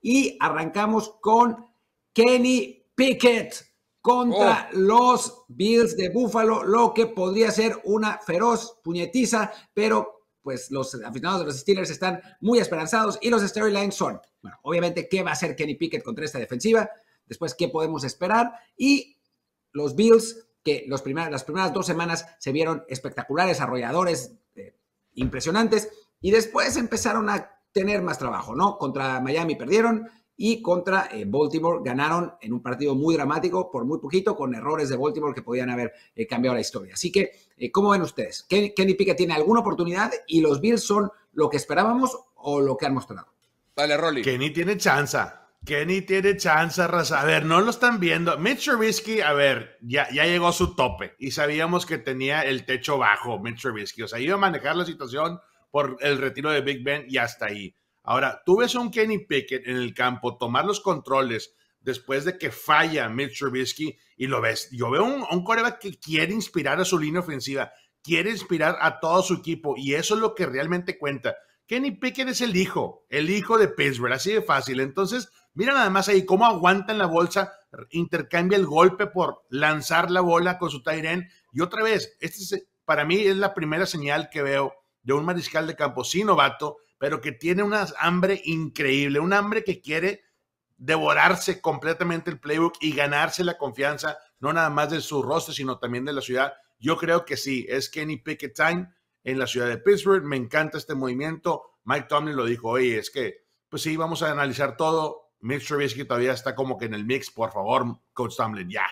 y arrancamos con Kenny Pickett contra oh. los Bills de Buffalo, lo que podría ser una feroz puñetiza, pero pues los aficionados de los Steelers están muy esperanzados y los storylines son, bueno, obviamente, ¿qué va a hacer Kenny Pickett contra esta defensiva? Después, ¿qué podemos esperar? Y los Bills, que los las primeras dos semanas se vieron espectaculares, arrolladores, eh, impresionantes, y después empezaron a tener más trabajo, ¿no? Contra Miami perdieron y contra eh, Baltimore ganaron en un partido muy dramático por muy poquito con errores de Baltimore que podían haber eh, cambiado la historia. Así que, eh, ¿cómo ven ustedes? ¿Kenny, Pickett tiene alguna oportunidad y los Bills son lo que esperábamos o lo que han mostrado? Vale, Rolly. Kenny tiene chance. Kenny tiene chance, raza. A ver, no lo están viendo. Mitch Trubisky, a ver, ya, ya llegó a su tope y sabíamos que tenía el techo bajo Mitch Trubisky. O sea, iba a manejar la situación por el retiro de Big Ben y hasta ahí. Ahora, tú ves a un Kenny Pickett en el campo tomar los controles después de que falla Mitch Trubisky y lo ves. Yo veo un, un coreback que quiere inspirar a su línea ofensiva, quiere inspirar a todo su equipo y eso es lo que realmente cuenta. Kenny Pickett es el hijo, el hijo de Pittsburgh, así de fácil. Entonces, mira nada más ahí cómo aguanta en la bolsa, intercambia el golpe por lanzar la bola con su tight Y otra vez, este para mí es la primera señal que veo de un mariscal de campo, sí, novato, pero que tiene una hambre increíble, un hambre que quiere devorarse completamente el playbook y ganarse la confianza, no nada más de su rostro, sino también de la ciudad. Yo creo que sí, es Kenny Pickett Time en la ciudad de Pittsburgh. Me encanta este movimiento. Mike Tomlin lo dijo, oye, es que, pues sí, vamos a analizar todo. Mitch Trubisky todavía está como que en el mix, por favor, Coach Tomlin, ya.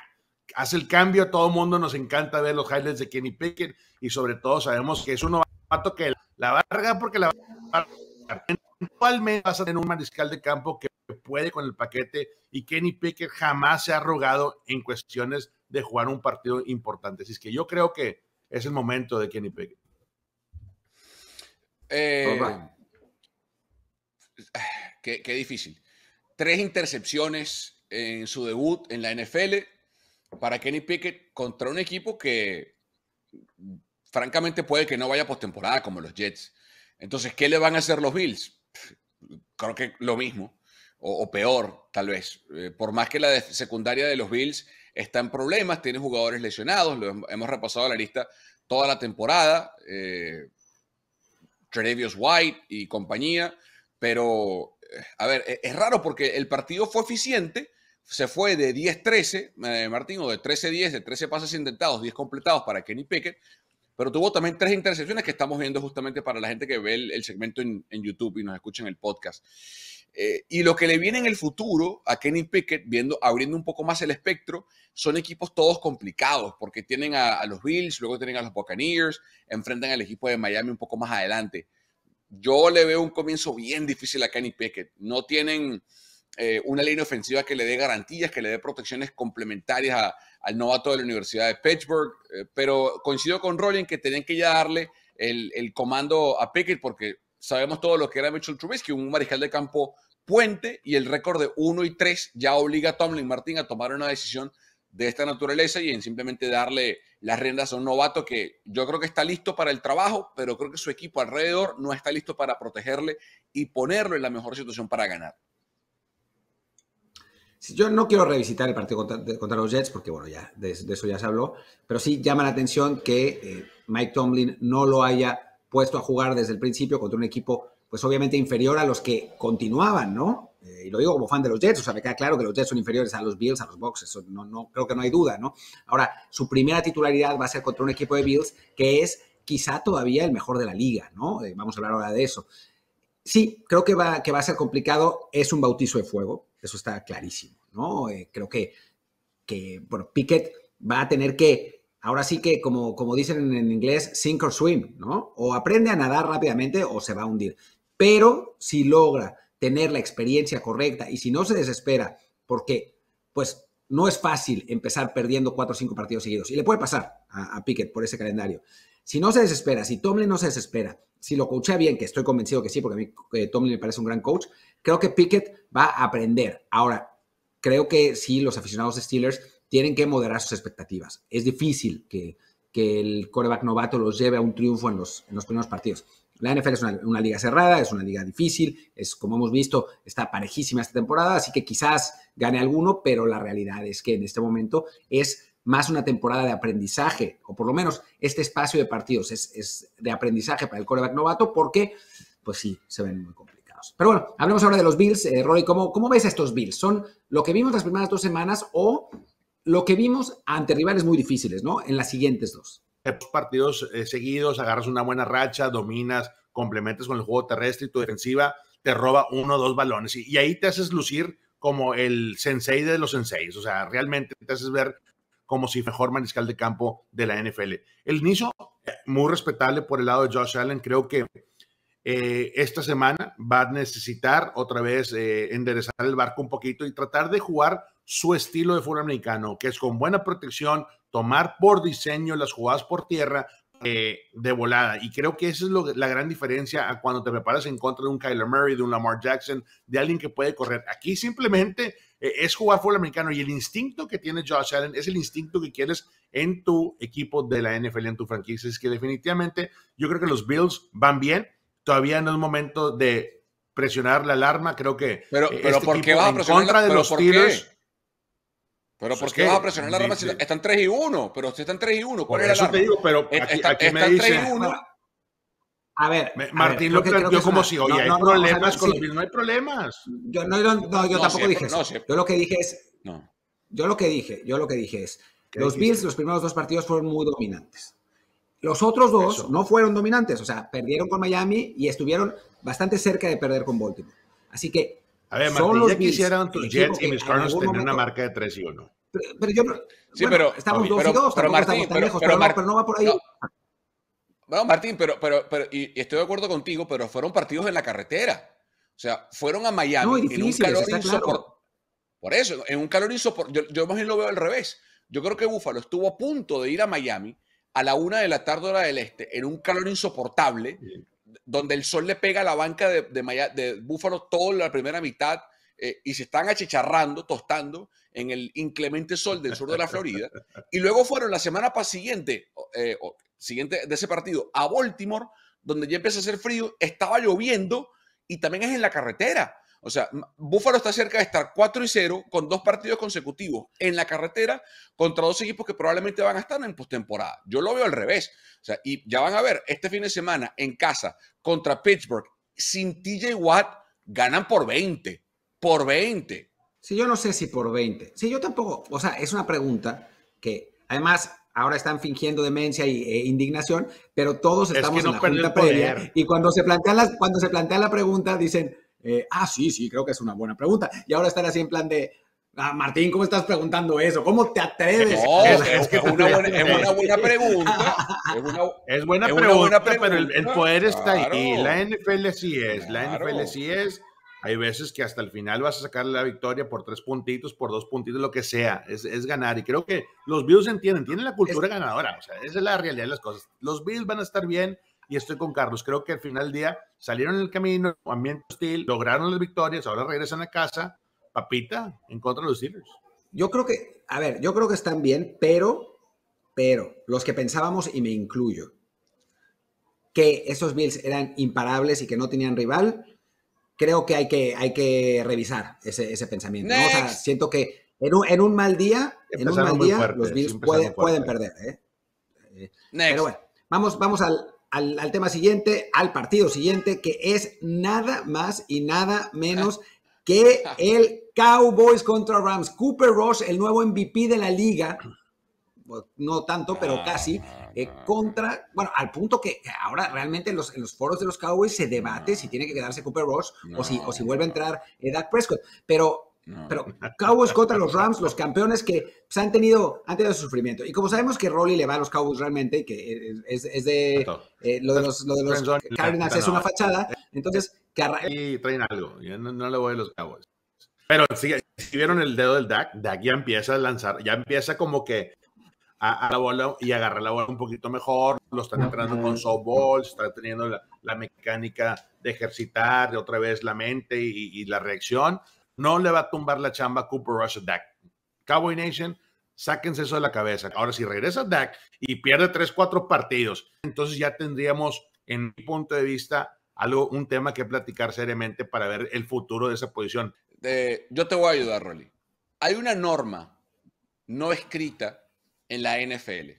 Hace el cambio, todo el mundo nos encanta ver los highlights de Kenny Pickett y sobre todo sabemos que es uno pato que la varga porque la varga eventualmente vas a tener un mariscal de campo que puede con el paquete y Kenny Pickett jamás se ha rogado en cuestiones de jugar un partido importante. Así es que yo creo que es el momento de Kenny Pickett. Eh, qué, qué, difícil. Tres intercepciones en su debut en la NFL para Kenny Pickett contra un equipo que francamente puede que no vaya postemporada como los Jets. Entonces, ¿qué le van a hacer los Bills? Creo que lo mismo, o, peor, tal vez. Eh, por más que la secundaria de los Bills está en problemas, tiene jugadores lesionados, hemos repasado la lista toda la temporada, eh, White y compañía, pero, eh, a ver, eh, es, raro porque el partido fue eficiente, se fue de 10-13, Martín, o de 13-10, de 13 pases intentados, 10 completados para Kenny Pickett, pero tuvo también tres intercepciones que estamos viendo justamente para la gente que ve el, segmento en, YouTube y nos escucha en el podcast. Eh, y lo que le viene en el futuro a Kenny Pickett, viendo, abriendo un poco más el espectro, son equipos todos complicados, porque tienen a los Bills, luego tienen a los Buccaneers, enfrentan al equipo de Miami un poco más adelante. Yo le veo un comienzo bien difícil a Kenny Pickett. No tienen, eh, una línea ofensiva que le dé garantías, que le dé protecciones complementarias al novato de la Universidad de Pittsburgh. Eh, pero coincido con Rolling que tenían que ya darle el, el, comando a Pickett porque sabemos todo lo que era Mitchell Trubisky, un mariscal de campo puente y el récord de 1 y 3 ya obliga a Tomlin Martín a tomar una decisión de esta naturaleza y en simplemente darle las riendas a un novato que yo creo que está listo para el trabajo, pero creo que su equipo alrededor no está listo para protegerle y ponerlo en la mejor situación para ganar. Yo no quiero revisitar el partido contra, los Jets porque, bueno, ya de, eso ya se habló, pero sí llama la atención que eh, Mike Tomlin no lo haya puesto a jugar desde el principio contra un equipo, pues obviamente inferior a los que continuaban, ¿no? Eh, y lo digo como fan de los Jets, o sea, me queda claro que los Jets son inferiores a los Bills, a los Bucks, no, no, creo que no hay duda, ¿no? Ahora, su primera titularidad va a ser contra un equipo de Bills que es quizá todavía el mejor de la liga, ¿no? Eh, vamos a hablar ahora de eso. Sí, creo que va, que va a ser complicado, es un bautizo de fuego, eso está clarísimo. Eh, creo que, que, Pickett va a tener que, ahora sí que, como, como dicen en inglés, sink or swim, ¿no? O aprende a nadar rápidamente o se va a hundir. Pero si logra tener la experiencia correcta y si no se desespera, porque, pues, no es fácil empezar perdiendo cuatro o cinco partidos seguidos. Y le puede pasar a, Piquet por ese calendario. Si no se desespera, si Tomlin no se desespera, si lo coachea bien, que estoy convencido que sí, porque a mí eh, Tomlin me parece un gran coach, creo que Piquet va a aprender. Ahora, creo que sí, los aficionados de Steelers tienen que moderar sus expectativas. Es difícil que, el coreback novato los lleve a un triunfo en los, primeros partidos. La NFL es una, liga cerrada, es una liga difícil, es como hemos visto, está parejísima esta temporada, así que quizás gane alguno, pero la realidad es que en este momento es más una temporada de aprendizaje, o por lo menos este espacio de partidos es, de aprendizaje para el coreback novato, porque, pues sí, se ven muy complicados. Pero bueno, hablemos ahora de los Bills. Eh, Roy, ¿cómo, ¿cómo ves estos Bills? ¿Son lo que vimos las primeras dos semanas o lo que vimos ante rivales muy difíciles, ¿no? En las siguientes dos. Eh, pues, partidos eh, seguidos, agarras una buena racha, dominas, complementas con el juego terrestre y tu defensiva te roba uno o dos balones. Y, ahí te haces lucir como el sensei de los senseis. O sea, realmente te haces ver como si mejor mariscal de campo de la NFL. El inicio, eh, muy respetable por el lado de Josh Allen. Creo que eh, esta semana va a necesitar otra vez eh, enderezar el barco un poquito y tratar de jugar su estilo de fútbol americano, que es con buena protección, tomar por diseño las jugadas por tierra eh, de volada. Y creo que esa es la gran diferencia a cuando te preparas en contra de un Kyler Murray, de un Lamar Jackson, de alguien que puede correr. Aquí simplemente es jugar fútbol americano y el instinto que tiene Josh Allen es el instinto que quieres en tu equipo de la NFL, en tu franquicia. Es que definitivamente yo creo que los Bills van bien todavía no es momento de presionar la alarma. Creo que. Pero, eh, este ¿por qué vas a presionar en contra de los tiros? Pero ¿por qué vas a presionar la alarma si están 3 y 1? Pero si están 3 y 1, ¿cuál es la Eso te digo, pero aquí, me dicen, 3 1. A ver, Martín a lo planteó como si, oye, hay problemas con los los no hay problemas. Yo, no, yo tampoco dije eso. yo lo que dije es, yo lo que dije, yo lo que dije es, los Bills los primeros dos partidos fueron muy dominantes. Los otros dos no fueron dominantes, o sea, perdieron con Miami y estuvieron bastante cerca de perder con Baltimore. Así que. A ver, Martín, ya quisieran Jets y mis Cardinals tener una marca de 3 y 1. Pero, yo. Sí, pero. Estamos 2 y 2, pero, Martín, estamos tan pero, lejos, pero, no, va por ahí. Bueno, Martín, pero, pero, pero y, estoy de acuerdo contigo, pero fueron partidos en la carretera. O sea, fueron a Miami en un calor insoportable. Por eso, en un calor insoportable. Yo, yo más bien lo veo al revés. Yo creo que Búfalo estuvo a punto de ir a Miami a la una de la tarde hora del este, en un calor insoportable, donde el sol le pega a la banca de, de, Búfalo toda la primera mitad eh, y se están achicharrando, tostando en el inclemente sol del sur de la Florida. y luego fueron la semana siguiente, eh, siguiente de ese partido a Baltimore, donde ya empieza a hacer frío, estaba lloviendo y también es en la carretera. O sea, Búfalo está cerca de estar 4 y 0 con dos partidos consecutivos en la carretera contra dos equipos que probablemente van a estar en postemporada. Yo lo veo al revés. O sea, y ya van a ver, este fin de semana en casa contra Pittsburgh, sin TJ Watt, ganan por 20. Por 20. Sí, yo no sé si por 20. Sí, yo tampoco. O sea, es una pregunta que además ahora están fingiendo demencia e indignación, pero todos estamos en la junta previa. Y cuando se, plantea cuando se plantea la pregunta, dicen eh, ah, sí, sí, creo que es una buena pregunta. Y ahora estar así en plan de, ah, Martín, ¿cómo estás preguntando eso? ¿Cómo te atreves? es que una buena, pregunta. Es, buena, pregunta, pero el, poder está ahí. La NFL sí es, la NFL sí es. Hay veces que hasta el final vas a sacar la victoria por tres puntitos, por dos puntitos, lo que sea. Es, ganar. Y creo que los Bills entienden, tienen la cultura ganadora. O sea, esa es la realidad de las cosas. Los Bills van a estar bien y estoy con Carlos. Creo que al final del día salieron en el camino, ambiente hostil, lograron las victorias, ahora regresan a casa, papita, en contra de los Steelers. Yo creo que, a ver, yo creo que están bien, pero, pero, los que pensábamos, y me incluyo, que esos Bills eran imparables y que no tenían rival, creo que hay que, hay que revisar ese, pensamiento. siento que en un, mal día, en un mal día los Bills pueden, perder. ¿eh? Eh, pero bueno, vamos, vamos al, al, tema siguiente, al partido siguiente, que es nada más y nada menos que el Cowboys contra Rams. Cooper Ross, el nuevo MVP de la liga, pues, no tanto, pero ah, casi, eh, contra, bueno, al punto que ahora realmente en los, los foros de los Cowboys se debate si tiene que quedarse Cooper Ross o, si, o si vuelve a entrar Dak Prescott. Pero pero Cowboys contra los Rams, los campeones que se pues, han, tenido, antes de sufrimiento. Y como sabemos que Rolly le va a los Cowboys realmente, que es, de eh, lo de los, de los Cardinals es una fachada, entonces que Y traen algo, Yo no, le voy a los Cowboys. Pero si, vieron el dedo del Dak, Dak ya empieza a lanzar, ya empieza como que a, la bola y agarrar la bola un poquito mejor, lo están entrenando con softball, está teniendo la, mecánica de ejercitar de otra vez la mente y, y la reacción. No le va a tumbar la chamba a Cooper Rush Dak. Cowboy Nation, sáquense eso de la cabeza. Ahora, si regresa Dak y pierde 3, 4 partidos, entonces ya tendríamos, en mi punto de vista, algo, un tema que platicar seriamente para ver el futuro de esa posición. yo te voy a ayudar, Rolly. Hay una norma no escrita en la NFL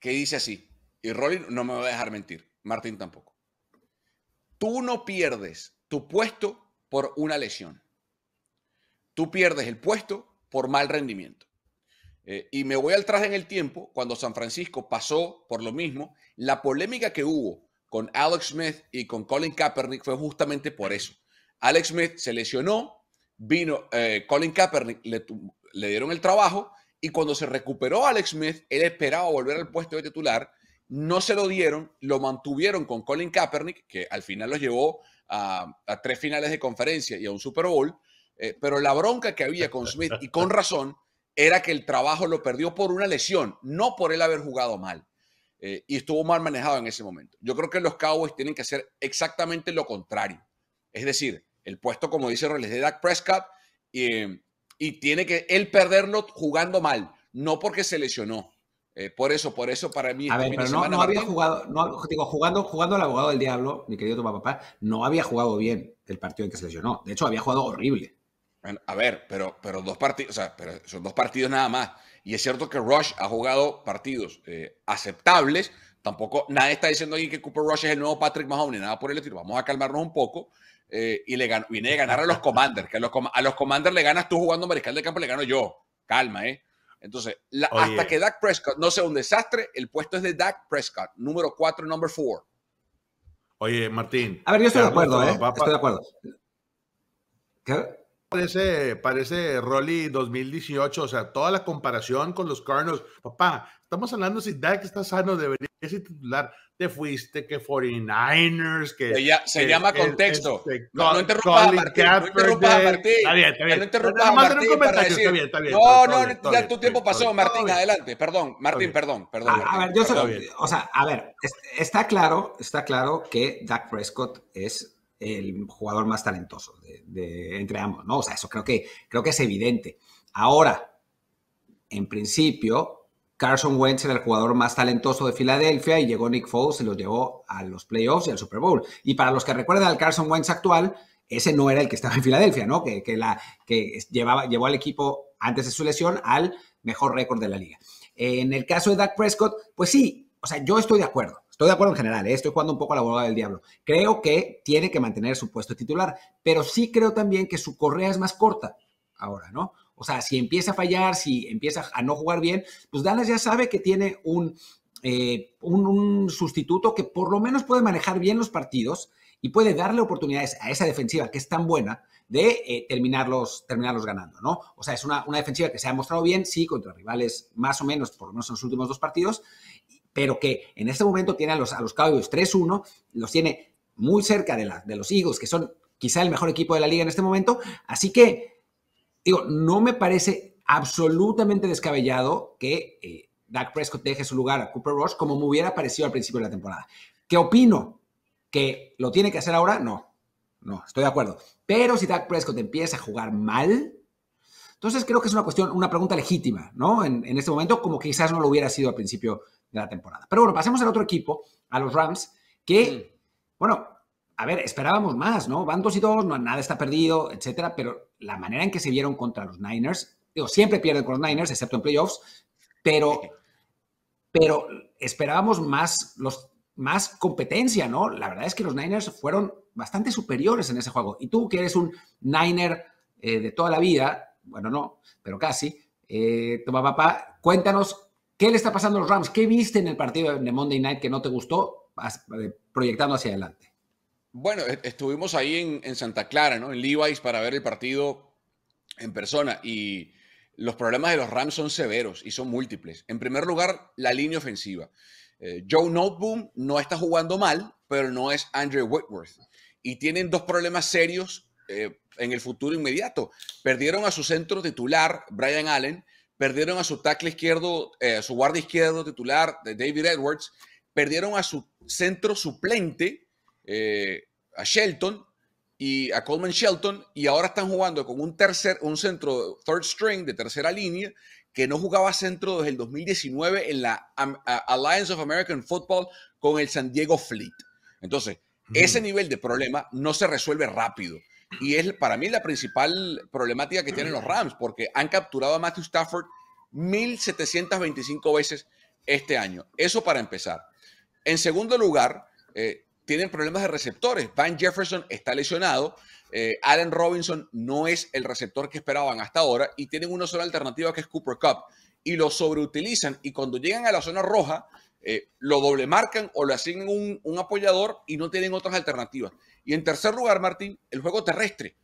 que dice así, y Rolly no me va a dejar mentir, Martín tampoco. Tú no pierdes tu puesto por una lesión tú pierdes el puesto por mal rendimiento. Eh, y me voy al traje en el tiempo, cuando San Francisco pasó por lo mismo, la polémica que hubo con Alex Smith y con Colin Kaepernick fue justamente por eso. Alex Smith se lesionó, vino eh, Colin Kaepernick, le, dieron el trabajo y cuando se recuperó Alex Smith, él esperaba volver al puesto de titular, no se lo dieron, lo mantuvieron con Colin Kaepernick, que al final lo llevó a tres finales de conferencia y a un Super Bowl, eh, pero la bronca que había con Smith, y con razón, era que el trabajo lo perdió por una lesión, no por él haber jugado mal. Eh, y estuvo mal manejado en ese momento. Yo creo que los Cowboys tienen que hacer exactamente lo contrario. Es decir, el puesto, como dice Roles, de Dak Prescott, y tiene que él perderlo jugando mal, no porque se lesionó. Eh, por eso, por eso para mí. A este ver, pero no, había jugado, no, digo, jugando, jugando al abogado del diablo, mi querido papá, no había jugado bien el partido en que se lesionó. De hecho, había jugado horrible a ver, pero, pero dos partidos, o sea, pero son dos partidos nada más. Y es cierto que Rush ha jugado partidos eh, aceptables. Tampoco, nadie está diciendo aquí que Cooper Rush es el nuevo Patrick Mahoney. nada por el estilo. Vamos a calmarnos un poco. Eh, y le viene de ganar a los Commanders, que a los, Commanders le ganas tú jugando mariscal de campo, le gano yo. Calma, ¿eh? Entonces, hasta que Dak Prescott no sea un desastre, el puesto es de Dak Prescott, número 4, number 4. Oye, Martín. A ver, yo estoy de acuerdo, ¿eh? Estoy de acuerdo. ¿Qué? parece, parece Rolly 2018, o sea, toda la comparación con los Cardinals. Papá, estamos hablando si Dak está sano, debería ser titular. Te fuiste, que 49ers, que. Se, ya, se llama contexto. Este, no, no interrumpa a Martín. No interrumpa a Martín. Está bien, está bien. No interrumpa a Martín. Un para decir, está bien, está bien, no, no, ya tu tiempo pasó, Martín. Adelante, perdón, Martín, perdón, perdón. A, ver, yo soy, o sea, a ver, está claro, está claro que Dak Prescott es el jugador más talentoso de, entre ambos, ¿no? O sea, eso creo que, creo que es evidente. Ahora, en principio, Carson Wentz era el jugador más talentoso de Filadelfia y llegó Nick Foles y lo llevó a los playoffs y al Super Bowl. Y para los que recuerdan al Carson Wentz actual, ese no era el que estaba en Filadelfia, ¿no? Que, la, que llevaba, llevó al equipo antes de su lesión al mejor récord de la liga. En el caso de Dak Prescott, pues sí, o sea, yo estoy de acuerdo. Estoy de acuerdo en general, ¿eh? estoy jugando un poco a la abogada del diablo. Creo que tiene que mantener su puesto titular, pero sí creo también que su correa es más corta ahora, ¿no? O sea, si empieza a fallar, si empieza a no jugar bien, pues Dallas ya sabe que tiene un, eh, un, sustituto que por lo menos puede manejar bien los partidos y puede darle oportunidades a esa defensiva que es tan buena de eh, terminarlos, ganando, ¿no? O sea, es una, una, defensiva que se ha mostrado bien, sí, contra rivales más o menos, por lo menos en los últimos dos partidos, pero que en este momento tiene a los, a los Cowboys 3-1, los tiene muy cerca de, la, de los Eagles, que son quizá el mejor equipo de la liga en este momento. Así que, digo, no me parece absolutamente descabellado que eh, Dak Prescott deje su lugar a Cooper Rush como me hubiera parecido al principio de la temporada. ¿Qué opino? ¿Que lo tiene que hacer ahora? No, no, estoy de acuerdo. Pero si Dak Prescott empieza a jugar mal, entonces creo que es una cuestión, una pregunta legítima, ¿no? en este momento, como quizás no lo hubiera sido al principio de la temporada. Pero bueno, pasemos al otro equipo, a los Rams, que, mm. bueno, a ver, esperábamos más, ¿no? Van dos y dos, no, nada está perdido, etcétera, pero la manera en que se vieron contra los Niners, digo, siempre pierden con los Niners, excepto en playoffs, pero, pero esperábamos más, los, más competencia, ¿no? La verdad es que los Niners fueron bastante superiores en ese juego. Y tú, que eres un Niner eh, de toda la vida, bueno, no, pero casi, eh, papá, cuéntanos ¿Qué le está pasando a los Rams? ¿Qué viste en el partido de Monday Night que no te gustó eh, proyectando hacia adelante? Bueno, e-, estuvimos ahí en, Santa Clara, ¿no? En Levi's para ver el partido en persona y los problemas de los Rams son severos y son múltiples. En primer lugar, la línea ofensiva. Eh, Joe Noteboom no está jugando mal, pero no es Andrew Whitworth. Y tienen dos problemas serios eh, en el futuro inmediato. Perdieron a su centro titular, Brian Allen, perdieron a su tackle izquierdo, a eh, su guardia izquierdo titular, de David Edwards, perdieron a su centro suplente, eh, a Shelton y a Coleman Shelton, y ahora están jugando con un tercer, un centro third string de tercera línea que no jugaba centro desde el 2019 en la Alliance of American Football con el San Diego Fleet. Entonces, ese mm. nivel de problema no se resuelve rápido. Y es para mí la principal problemática que tienen los Rams, porque han capturado a Matthew Stafford 1.725 veces este año. Eso para empezar. En segundo lugar, eh, tienen problemas de receptores. Van Jefferson está lesionado. Eh, Allen Robinson no es el receptor que esperaban hasta ahora y tienen una sola alternativa que es Cooper Cup. Y lo sobreutilizan y cuando llegan a la zona roja, eh, lo doble marcan o le asignan un apoyador y no tienen otras alternativas. Y en tercer lugar, Martín, el juego terrestre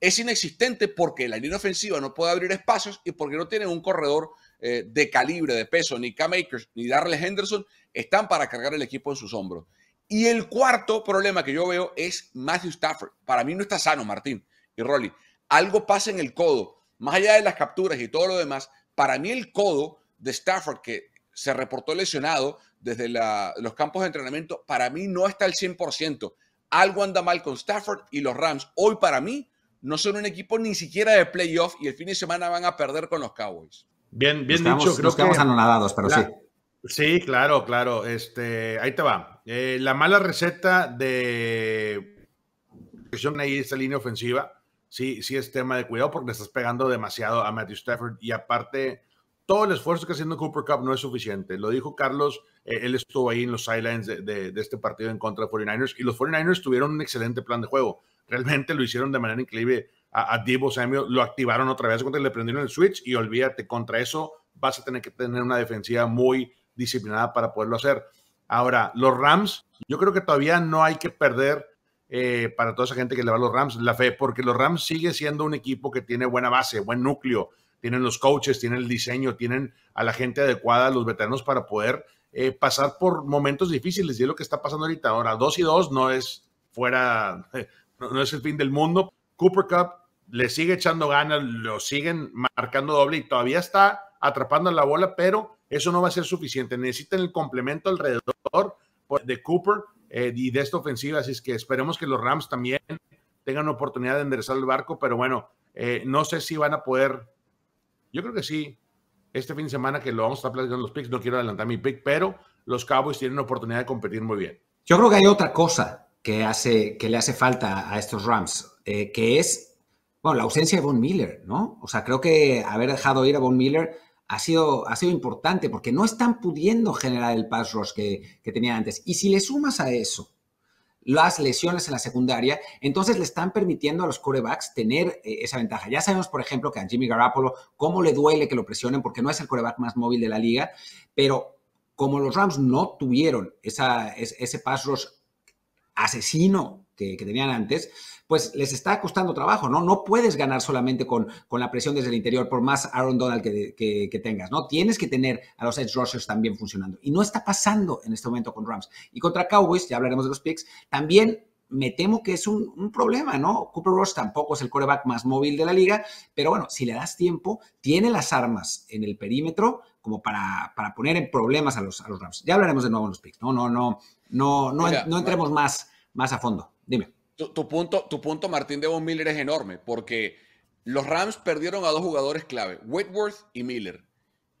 es inexistente porque la línea ofensiva no puede abrir espacios y porque no tienen un corredor eh, de calibre, de peso, ni Cam makers ni Darrell Henderson, están para cargar el equipo en sus hombros. Y el cuarto problema que yo veo es Matthew Stafford. Para mí no está sano, Martín y Rolly. Algo pasa en el codo, más allá de las capturas y todo lo demás. Para mí el codo de Stafford, que se reportó lesionado desde los campos de entrenamiento, para mí no está al 100% algo anda mal con Stafford y los Rams hoy para mí no son un equipo ni siquiera de playoff y el fin de semana van a perder con los Cowboys. Bien, bien dicho. anonadados, pero sí. Sí, claro, claro. Este, ahí te va. Eh, la mala receta de ahí esta línea ofensiva. Sí, sí es tema de cuidado porque le estás pegando demasiado a Matthew Stafford y aparte todo el esfuerzo que está haciendo Cooper Cup no es suficiente. Lo dijo Carlos eh, él estuvo ahí en los sidelines de, este partido en contra de 49ers y los 49ers tuvieron un excelente plan de juego. Realmente lo hicieron de manera increíble a, a Samuel, lo activaron otra vez, le prendieron el switch y olvídate, contra eso vas a tener que tener una defensiva muy disciplinada para poderlo hacer. Ahora, los Rams, yo creo que todavía no hay que perder eh, para toda esa gente que le va a los Rams la fe, porque los Rams sigue siendo un equipo que tiene buena base, buen núcleo, tienen los coaches, tienen el diseño, tienen a la gente adecuada, los veteranos para poder eh, pasar por momentos difíciles y es lo que está pasando ahorita. Ahora, 2 y 2 no es fuera, no es el fin del mundo. Cooper Cup le sigue echando ganas, lo siguen marcando doble y todavía está atrapando la bola, pero eso no va a ser suficiente. Necesitan el complemento alrededor de Cooper eh, y de esta ofensiva, así es que esperemos que los Rams también tengan oportunidad de enderezar el barco, pero bueno, eh, no sé si van a poder, yo creo que sí, este fin de semana que lo vamos a estar platicando los picks, no quiero adelantar mi pick, pero los Cowboys tienen una oportunidad de competir muy bien. Yo creo que hay otra cosa que, hace, que le hace falta a estos Rams, eh, que es, la ausencia de Von Miller, ¿no? O sea, creo que haber dejado ir a Von Miller ha sido, ha sido importante porque no están pudiendo generar el pass rush que, que tenían antes. Y si le sumas a eso las lesiones en la secundaria, entonces le están permitiendo a los corebacks tener eh, esa ventaja. Ya sabemos, por ejemplo, que a Jimmy Garoppolo cómo le duele que lo presionen porque no es el coreback más móvil de la liga, pero como los Rams no tuvieron esa, ese pass rush asesino que, tenían antes, pues les está costando trabajo, ¿no? No puedes ganar solamente con, con la presión desde el interior, por más Aaron Donald que, que, tengas, ¿no? Tienes que tener a los edge rushers también funcionando. Y no está pasando en este momento con Rams. Y contra Cowboys, ya hablaremos de los picks, también me temo que es un, problema, ¿no? Cooper Rush tampoco es el coreback más móvil de la liga, pero bueno, si le das tiempo, tiene las armas en el perímetro como para, para poner en problemas a los, a los Rams. Ya hablaremos de nuevo en los picks, ¿no? No, no, no, no, no entremos más, más a fondo. Tu, punto, tu punto, Martín, de Miller es enorme, porque los Rams perdieron a dos jugadores clave, Whitworth y Miller.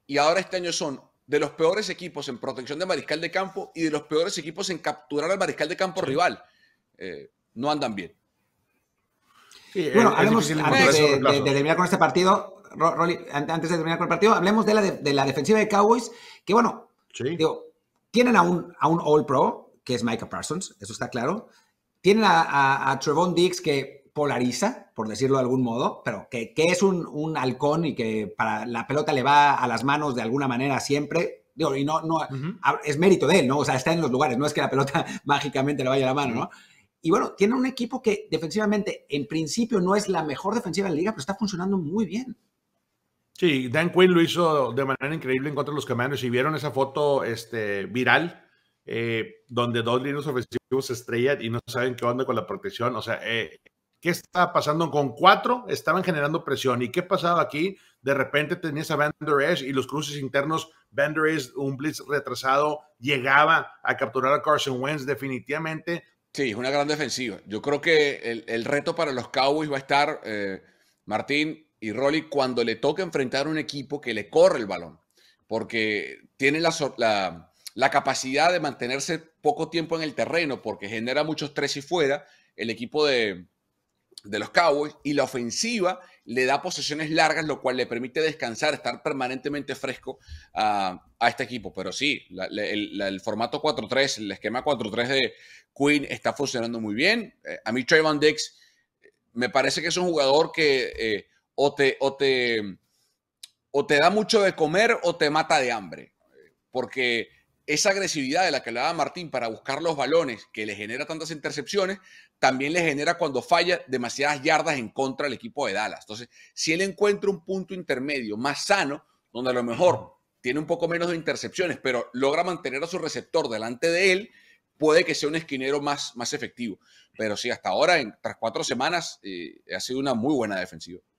Y ahora este año son de los peores equipos en protección de mariscal de campo y de los peores equipos en capturar al mariscal de campo rival. Eh, no andan bien. bueno, hablemos, antes de, terminar con este partido, antes de terminar con el partido, hablemos de la, defensiva de Cowboys, que bueno, digo, tienen a un, a un All Pro, que es Micah Parsons, eso está claro. Tienen a, Trevon Dix que polariza, por decirlo de algún modo, pero que, es un, halcón y que para la pelota le va a las manos de alguna manera siempre. y no, es mérito de él, ¿no? O sea, está en los lugares, no es que la pelota mágicamente le vaya a la mano, ¿no? Y bueno, tiene un equipo que defensivamente, en principio, no es la mejor defensiva de la liga, pero está funcionando muy bien. Sí, Dan Quinn lo hizo de manera increíble en contra de los Commanders. Y vieron esa foto este, viral eh, donde dos líneas ofensivos se estrellan y no saben qué onda con la protección. O sea, eh, ¿qué estaba pasando? Con cuatro estaban generando presión. ¿Y qué pasaba aquí? De repente tenías a Vander y los cruces internos. Vander un blitz retrasado, llegaba a capturar a Carson Wentz definitivamente. Sí, es una gran defensiva. Yo creo que el, reto para los Cowboys va a estar, eh, Martín y Rolly, cuando le toque enfrentar un equipo que le corre el balón. Porque tiene la la capacidad de mantenerse poco tiempo en el terreno porque genera muchos tres y fuera el equipo de, los Cowboys y la ofensiva le da posesiones largas, lo cual le permite descansar, estar permanentemente fresco a, este equipo. Pero sí, el, formato 4-3, el esquema 4-3 de Quinn está funcionando muy bien. Eh, a mí Trayvon Dix eh, me parece que es un jugador que eh, o, te, o, te, o te da mucho de comer o te mata de hambre, porque esa agresividad de la que le daba Martín para buscar los balones que le genera tantas intercepciones, también le genera cuando falla demasiadas yardas en contra del equipo de Dallas. Entonces, si él encuentra un punto intermedio más sano, donde a lo mejor tiene un poco menos de intercepciones, pero logra mantener a su receptor delante de él, puede que sea un esquinero más, más efectivo. Pero sí, hasta ahora, en, tras cuatro semanas, eh, ha sido una muy buena defensiva.